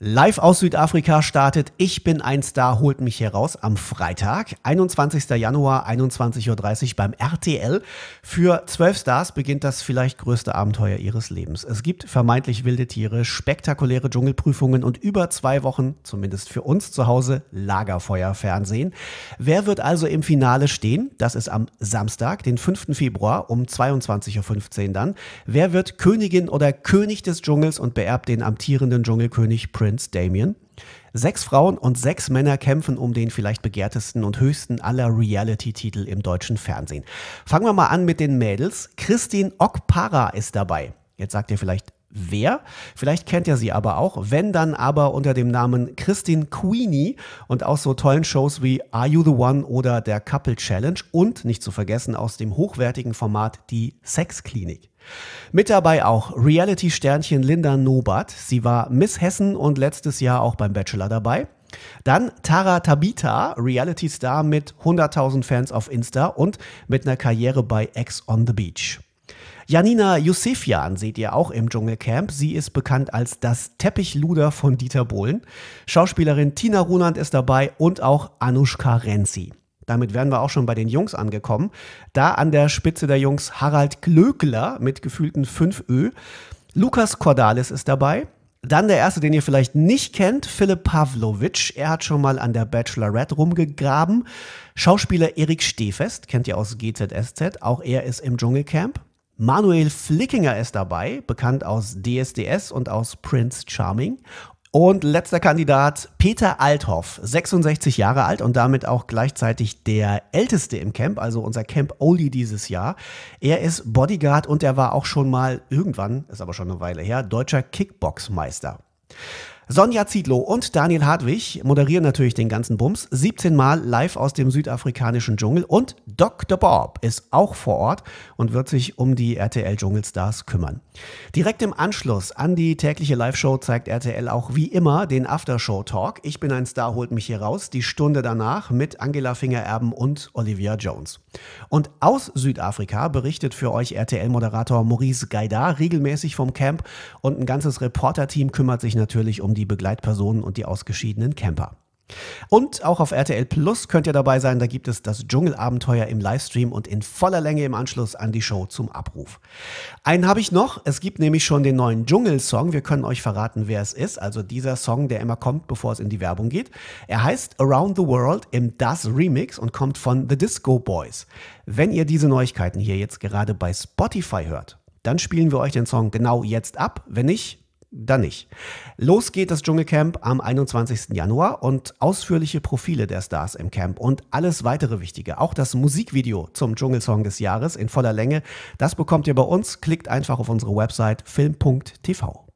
Live aus Südafrika startet Ich bin ein Star, holt mich heraus am Freitag, 21. Januar, 21.30 Uhr beim RTL. Für zwölf Stars beginnt das vielleicht größte Abenteuer ihres Lebens. Es gibt vermeintlich wilde Tiere, spektakuläre Dschungelprüfungen und über zwei Wochen, zumindest für uns zu Hause, Lagerfeuerfernsehen. Wer wird also im Finale stehen? Das ist am Samstag, den 5. Februar um 22.15 Uhr dann. Wer wird Königin oder König des Dschungels und beerbt den amtierenden Dschungelkönig Prince? Prince Damien. Sechs Frauen und sechs Männer kämpfen um den vielleicht begehrtesten und höchsten aller Reality-Titel im deutschen Fernsehen. Fangen wir mal an mit den Mädels. Christine Okpara ist dabei. Jetzt sagt ihr vielleicht, wer. Vielleicht kennt ihr sie aber auch, wenn dann aber unter dem Namen Christine Queenie und auch so tollen Shows wie Are You the One oder der Couple Challenge und nicht zu vergessen aus dem hochwertigen Format die Sexklinik. Mit dabei auch Reality-Sternchen Linda Nobat. Sie war Miss Hessen und letztes Jahr auch beim Bachelor dabei. Dann Tara Tabita, Reality-Star mit 100.000 Fans auf Insta und mit einer Karriere bei X on the Beach. Janina Yusefian seht ihr auch im Dschungelcamp. Sie ist bekannt als das Teppichluder von Dieter Bohlen. Schauspielerin Tina Runand ist dabei und auch Anushka Renzi. Damit wären wir auch schon bei den Jungs angekommen. Da an der Spitze der Jungs Harald Glöckler mit gefühlten 5 Ö. Lukas Cordalis ist dabei. Dann der erste, den ihr vielleicht nicht kennt, Philipp Pavlovic. Er hat schon mal an der Bachelorette rumgegraben. Schauspieler Erik Stehfest, kennt ihr aus GZSZ, auch er ist im Dschungelcamp. Manuel Flickinger ist dabei, bekannt aus DSDS und aus Prince Charming. Und letzter Kandidat Peter Althoff, 66 Jahre alt und damit auch gleichzeitig der älteste im Camp, also unser Camp Oli dieses Jahr. Er ist Bodyguard und er war auch schon mal irgendwann, ist aber schon eine Weile her, deutscher Kickboxmeister. Sonja Ziedlow und Daniel Hartwig moderieren natürlich den ganzen Bums. 17 Mal live aus dem südafrikanischen Dschungel. Und Dr. Bob ist auch vor Ort und wird sich um die RTL-Dschungelstars kümmern. Direkt im Anschluss an die tägliche Live-Show zeigt RTL auch wie immer den Aftershow-Talk. Ich bin ein Star, holt mich hier raus. Die Stunde danach mit Angela Fingererben und Olivia Jones. Und aus Südafrika berichtet für euch RTL-Moderator Maurice Gaidar regelmäßig vom Camp. Und ein ganzes Reporterteam kümmert sich natürlich um die die Begleitpersonen und die ausgeschiedenen Camper. Und auch auf RTL Plus könnt ihr dabei sein, da gibt es das Dschungelabenteuer im Livestream und in voller Länge im Anschluss an die Show zum Abruf. Einen habe ich noch, es gibt nämlich schon den neuen Dschungelsong, wir können euch verraten, wer es ist, also dieser Song, der immer kommt, bevor es in die Werbung geht. Er heißt Around the World im Das Remix und kommt von The Disco Boys. Wenn ihr diese Neuigkeiten hier jetzt gerade bei Spotify hört, dann spielen wir euch den Song genau jetzt ab, wenn nicht, dann nicht. Los geht das Dschungelcamp am 21. Januar und ausführliche Profile der Stars im Camp und alles weitere Wichtige, auch das Musikvideo zum Dschungelsong des Jahres in voller Länge, das bekommt ihr bei uns. Klickt einfach auf unsere Website film.tv.